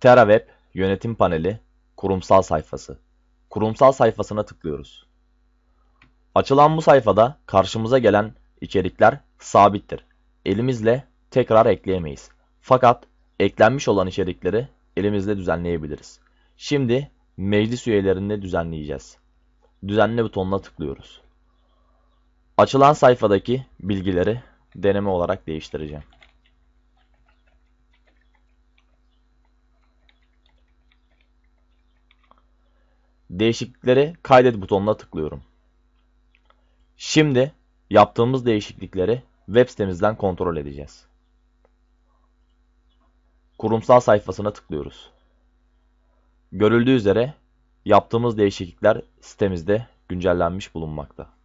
TeraWeb Yönetim Paneli Kurumsal Sayfası Kurumsal sayfasına tıklıyoruz. Açılan bu sayfada karşımıza gelen içerikler sabittir. Elimizle tekrar ekleyemeyiz. Fakat eklenmiş olan içerikleri elimizle düzenleyebiliriz. Şimdi meclis üyelerini düzenleyeceğiz. Düzenle butonuna tıklıyoruz. Açılan sayfadaki bilgileri deneme olarak değiştireceğim. Değişiklikleri kaydet butonuna tıklıyorum. Şimdi yaptığımız değişiklikleri web sitemizden kontrol edeceğiz. Kurumsal sayfasına tıklıyoruz. Görüldüğü üzere yaptığımız değişiklikler sitemizde güncellenmiş bulunmakta.